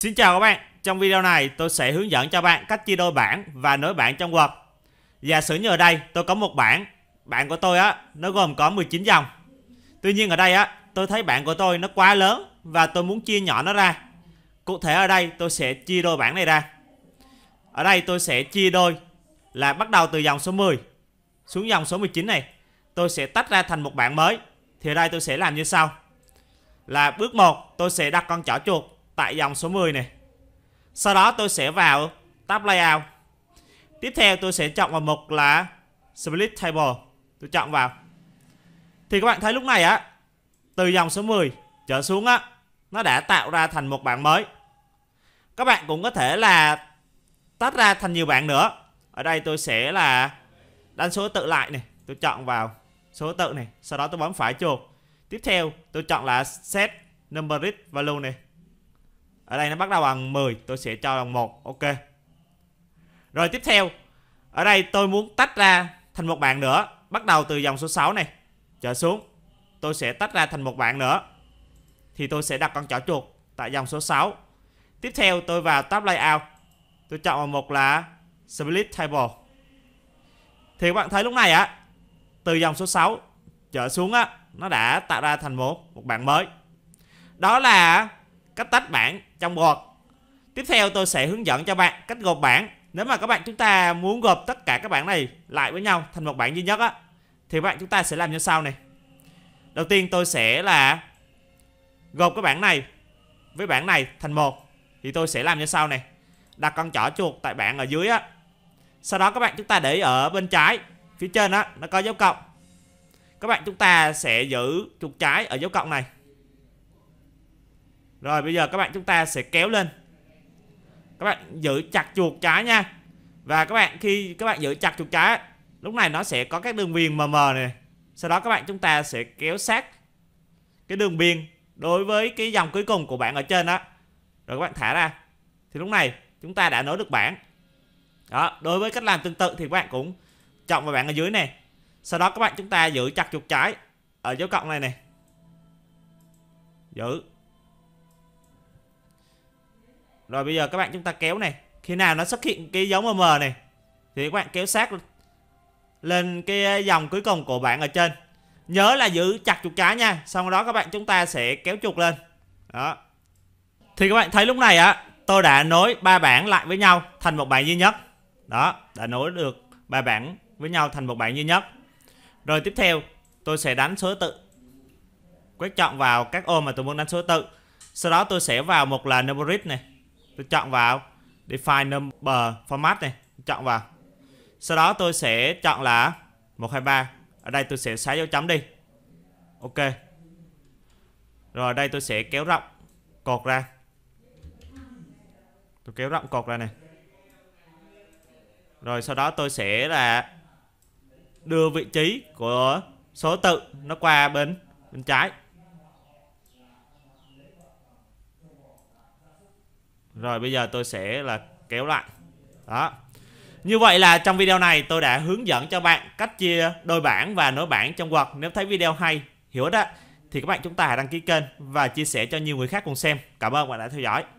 Xin chào các bạn, trong video này tôi sẽ hướng dẫn cho bạn cách chia đôi bảng và nối bảng trong Word. Giả sử như ở đây tôi có một bảng, bảng của tôi á nó gồm có 19 dòng. Tuy nhiên ở đây á tôi thấy bảng của tôi nó quá lớn và tôi muốn chia nhỏ nó ra. Cụ thể ở đây tôi sẽ chia đôi bảng này ra. Ở đây tôi sẽ chia đôi là bắt đầu từ dòng số 10 xuống dòng số 19 này. Tôi sẽ tách ra thành một bảng mới. Thì ở đây tôi sẽ làm như sau. Là bước 1 tôi sẽ đặt con chỏ chuột tại dòng số 10 này. Sau đó tôi sẽ vào tab layout. Tiếp theo tôi sẽ chọn vào mục là split table. Tôi chọn vào. Thì các bạn thấy lúc này á, từ dòng số 10 trở xuống á, nó đã tạo ra thành một bảng mới. Các bạn cũng có thể là tách ra thành nhiều bảng nữa. Ở đây tôi sẽ là đánh số tự lại này, tôi chọn vào số tự này, sau đó tôi bấm phải chuột. Tiếp theo tôi chọn là set numeric value này ở đây nó bắt đầu bằng 10 tôi sẽ cho bằng một ok rồi tiếp theo ở đây tôi muốn tách ra thành một bạn nữa bắt đầu từ dòng số 6 này trở xuống tôi sẽ tách ra thành một bạn nữa thì tôi sẽ đặt con chỏ chuột tại dòng số 6 tiếp theo tôi vào tab layout tôi chọn vào một là split table thì các bạn thấy lúc này á từ dòng số 6 trở xuống á nó đã tạo ra thành một một bảng mới đó là cách tách bảng trong gộp tiếp theo tôi sẽ hướng dẫn cho bạn cách gộp bảng nếu mà các bạn chúng ta muốn gộp tất cả các bảng này lại với nhau thành một bảng duy nhất á thì các bạn chúng ta sẽ làm như sau này đầu tiên tôi sẽ là gộp cái bảng này với bảng này thành một thì tôi sẽ làm như sau này đặt con chỏ chuột tại bảng ở dưới á sau đó các bạn chúng ta để ở bên trái phía trên á nó có dấu cộng các bạn chúng ta sẽ giữ chuột trái ở dấu cộng này rồi bây giờ các bạn chúng ta sẽ kéo lên Các bạn giữ chặt chuột trái nha Và các bạn khi các bạn giữ chặt chuột trái Lúc này nó sẽ có các đường viền mờ mờ này Sau đó các bạn chúng ta sẽ kéo sát Cái đường biên Đối với cái dòng cuối cùng của bạn ở trên đó Rồi các bạn thả ra Thì lúc này chúng ta đã nối được bảng Đó đối với cách làm tương tự thì các bạn cũng Chọn vào bạn ở dưới này Sau đó các bạn chúng ta giữ chặt chuột trái Ở dấu cộng này này Giữ rồi bây giờ các bạn chúng ta kéo này Khi nào nó xuất hiện cái dấu mờ mờ này Thì các bạn kéo sát Lên cái dòng cuối cùng của bạn ở trên Nhớ là giữ chặt chuột trái nha sau đó các bạn chúng ta sẽ kéo chuột lên Đó Thì các bạn thấy lúc này á Tôi đã nối ba bảng lại với nhau thành một bảng duy nhất Đó đã nối được ba bảng với nhau thành một bảng duy nhất Rồi tiếp theo tôi sẽ đánh số tự Quét chọn vào các ô mà tôi muốn đánh số tự Sau đó tôi sẽ vào một là Nobrit này tôi chọn vào define number format này chọn vào sau đó tôi sẽ chọn là 123 ở đây tôi sẽ xóa dấu chấm đi ok rồi đây tôi sẽ kéo rộng cột ra tôi kéo rộng cột ra này rồi sau đó tôi sẽ là đưa vị trí của số tự nó qua bên bên trái Rồi bây giờ tôi sẽ là kéo lại Đó Như vậy là trong video này tôi đã hướng dẫn cho bạn cách chia đôi bảng và nối bảng trong quạt. Nếu thấy video hay, hiểu đó thì các bạn chúng ta hãy đăng ký kênh và chia sẻ cho nhiều người khác cùng xem Cảm ơn bạn đã theo dõi